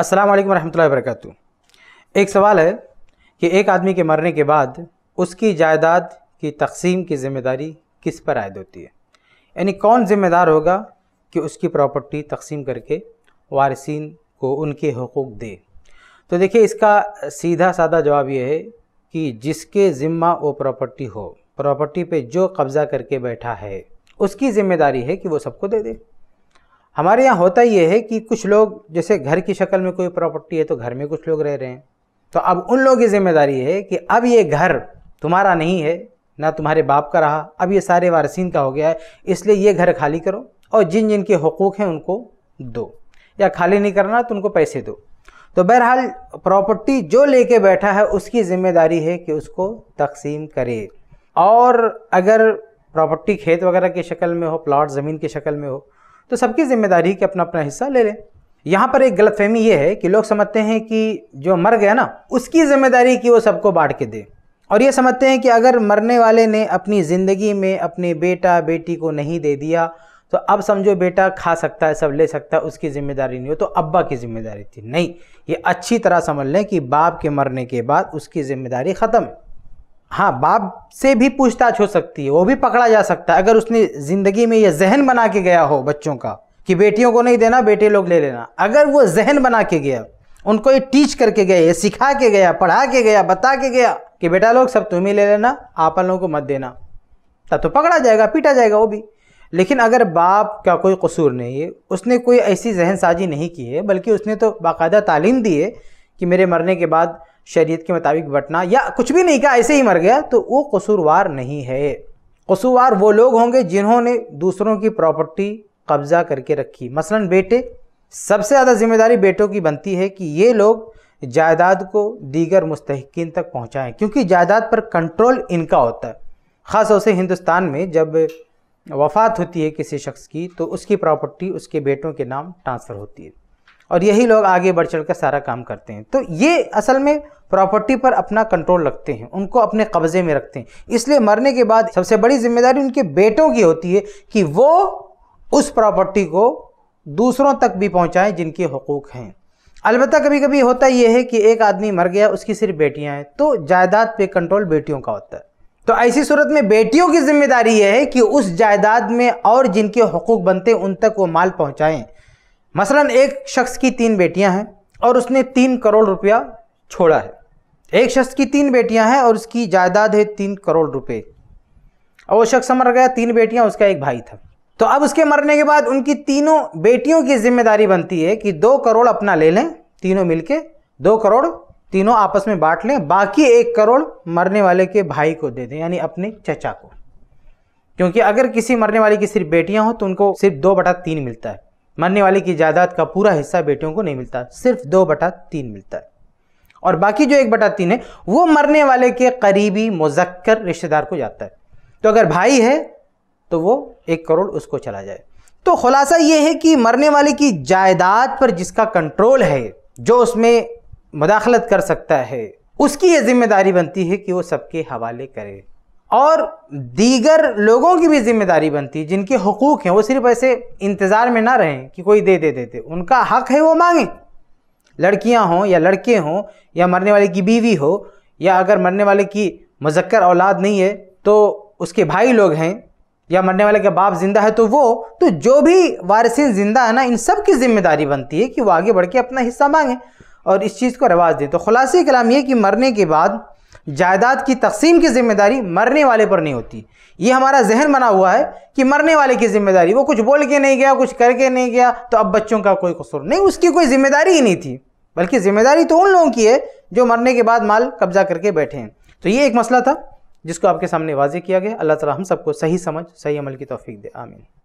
अस्सलाम वालेकुम रहमतुल्लाहि वरकत एक सवाल है कि एक आदमी के मरने के बाद उसकी जायदाद की तकसीम की ज़िम्मेदारी किस पर आयद होती है यानी कौन ज़िम्मेदार होगा कि उसकी प्रॉपर्टी तकसीम करके वारसीन को उनके हकूक़ दे तो देखिए इसका सीधा साधा जवाब यह है कि जिसके ज़िम्मा वो प्रॉपर्टी हो प्रॉपर्टी पे जो कब्ज़ा करके बैठा है उसकी ज़िम्मेदारी है कि वो सबको दे दे हमारे यहाँ होता ये है कि कुछ लोग जैसे घर की शक्ल में कोई प्रॉपर्टी है तो घर में कुछ लोग रह रहे हैं तो अब उन लोगों की जिम्मेदारी है कि अब ये घर तुम्हारा नहीं है ना तुम्हारे बाप का रहा अब ये सारे वारसीन का हो गया है इसलिए ये घर खाली करो और जिन जिन के हकूक़ हैं उनको दो या खाली नहीं करना तो उनको पैसे दो तो बहरहाल प्रॉपर्टी जो लेके बैठा है उसकी ज़िम्मेदारी है कि उसको तकसीम करे और अगर प्रॉपर्टी खेत वगैरह की शक्ल में हो प्लाट ज़मीन की शक्ल में हो तो सबकी जिम्मेदारी कि अपना अपना हिस्सा ले लें यहाँ पर एक गलतफहमी ये है कि लोग समझते हैं कि जो मर गया ना उसकी जिम्मेदारी कि वो सबको बांट के दे और ये समझते हैं कि अगर मरने वाले ने अपनी ज़िंदगी में अपने बेटा बेटी को नहीं दे दिया तो अब समझो बेटा खा सकता है सब ले सकता है उसकी ज़िम्मेदारी नहीं हो तो अब्बा की ज़िम्मेदारी थी नहीं ये अच्छी तरह समझ लें कि बाप के मरने के बाद उसकी ज़िम्मेदारी ख़त्म है हाँ बाप से भी पूछताछ हो सकती है वो भी पकड़ा जा सकता है अगर उसने ज़िंदगी में यह जहन बना के गया हो बच्चों का कि बेटियों को नहीं देना बेटे लोग ले लेना अगर वो जहन बना के गया उनको ये टीच करके गया ये सिखा के गया पढ़ा के गया बता के गया कि बेटा लोग सब तुम ही ले लेना आप लोगों को मत देना तब तो पकड़ा जाएगा पीटा जाएगा वो भी लेकिन अगर बाप का कोई कसूर नहीं है उसने कोई ऐसी जहन साजी नहीं की है बल्कि उसने तो बाकायदा तालीम दी है कि मेरे मरने के बाद शरीयत के मुताबिक बटना या कुछ भी नहीं कहा ऐसे ही मर गया तो वो कसूरवार नहीं है कसूरवार वो लोग होंगे जिन्होंने दूसरों की प्रॉपर्टी कब्जा करके रखी मसलन बेटे सबसे ज़्यादा जिम्मेदारी बेटों की बनती है कि ये लोग जायदाद को दीगर मुस्तकिन तक पहुँचाएँ क्योंकि जायदाद पर कंट्रोल इनका होता है ख़ास तौर से हिंदुस्तान में जब वफात होती है किसी शख्स की तो उसकी प्रॉपर्टी उसके बेटों के नाम ट्रांसफ़र होती है और यही लोग आगे बढ़ चढ़ कर सारा काम करते हैं तो ये असल में प्रॉपर्टी पर अपना कंट्रोल रखते हैं उनको अपने कब्जे में रखते हैं इसलिए मरने के बाद सबसे बड़ी जिम्मेदारी उनके बेटों की होती है कि वो उस प्रॉपर्टी को दूसरों तक भी पहुँचाएँ जिनके हकूक़ हैं अलबत् कभी कभी होता यह है कि एक आदमी मर गया उसकी सिर्फ बेटियाँ हैं तो जायदाद पर कंट्रोल बेटियों का होता है तो ऐसी सूरत में बेटियों की जिम्मेदारी यह है कि उस जायदाद में और जिनके हकूक़ बनते उन तक वो माल पहुँचाएँ मसला एक शख्स की तीन बेटियाँ हैं और उसने तीन करोड़ रुपया छोड़ा है एक शख्स की तीन बेटियां हैं और उसकी जायदाद है तीन करोड़ रुपए और वो शख्स मर गया तीन बेटियां उसका एक भाई था तो अब उसके मरने के बाद उनकी तीनों बेटियों की जिम्मेदारी बनती है कि दो करोड़ अपना ले लें तीनों मिलके दो करोड़ तीनों आपस में बांट लें बाकी एक करोड़ मरने वाले के भाई को दे दें यानी अपने चचा को क्योंकि अगर किसी मरने वाले की सिर्फ बेटियां हों तो उनको सिर्फ दो बटा तीन मिलता है मरने वाले की जायदाद का पूरा हिस्सा बेटियों को नहीं मिलता सिर्फ दो बटा तीन मिलता है और बाकी जो एक बटा तीन है वो मरने वाले के करीबी मुजक्कर रिश्तेदार को जाता है तो अगर भाई है तो वो एक करोड़ उसको चला जाए तो खुलासा ये है कि मरने वाले की जायदाद पर जिसका कंट्रोल है जो उसमें मुदाखलत कर सकता है उसकी ये जिम्मेदारी बनती है कि वो सबके हवाले करे और दीगर लोगों की भी जिम्मेदारी बनती है जिनके हकूक़ हैं वो सिर्फ ऐसे इंतज़ार में ना रहें कि कोई दे दे देते उनका हक है वो मांगे लड़कियां हों या लड़के हों या मरने वाले की बीवी हो या अगर मरने वाले की मजक्कर औलाद नहीं है तो उसके भाई लोग हैं या मरने वाले का बाप जिंदा है तो वो तो जो भी वारसिन जिंदा है ना इन सब की जिम्मेदारी बनती है कि वो आगे बढ़ के अपना हिस्सा मांगें और इस चीज़ को रवाज दें तो खुलासे कलाम ये कि मरने के बाद जायदाद की तकसीम की ज़िम्मेदारी मरने वाले पर नहीं होती ये हमारा जहन बना हुआ है कि मरने वाले की ज़िम्मेदारी वो कुछ बोल के नहीं गया कुछ करके नहीं गया तो अब बच्चों का कोई कसूर नहीं उसकी कोई ज़िम्मेदारी ही नहीं थी बल्कि जिम्मेदारी तो उन लोगों की है जो मरने के बाद माल कब्जा करके बैठे हैं तो ये एक मसला था जिसको आपके सामने वाजे किया गया अल्लाह ताला हम सबको सही समझ सही अमल की तोफ़ी दे आमीन